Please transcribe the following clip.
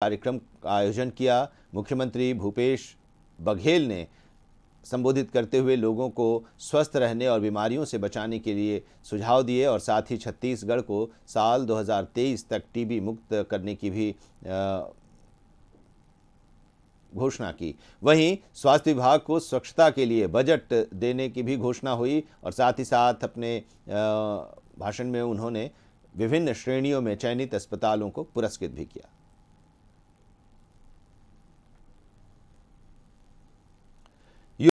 कार्यक्रम का आयोजन किया मुख्यमंत्री भूपेश बघेल ने संबोधित करते हुए लोगों को स्वस्थ रहने और बीमारियों से बचाने के लिए सुझाव दिए और साथ ही छत्तीसगढ़ को साल 2023 तक टीबी मुक्त करने की भी घोषणा की वहीं स्वास्थ्य विभाग को स्वच्छता के लिए बजट देने की भी घोषणा हुई और साथ ही साथ अपने भाषण में उन्होंने विभिन्न श्रेणियों में चयनित अस्पतालों को पुरस्कृत भी किया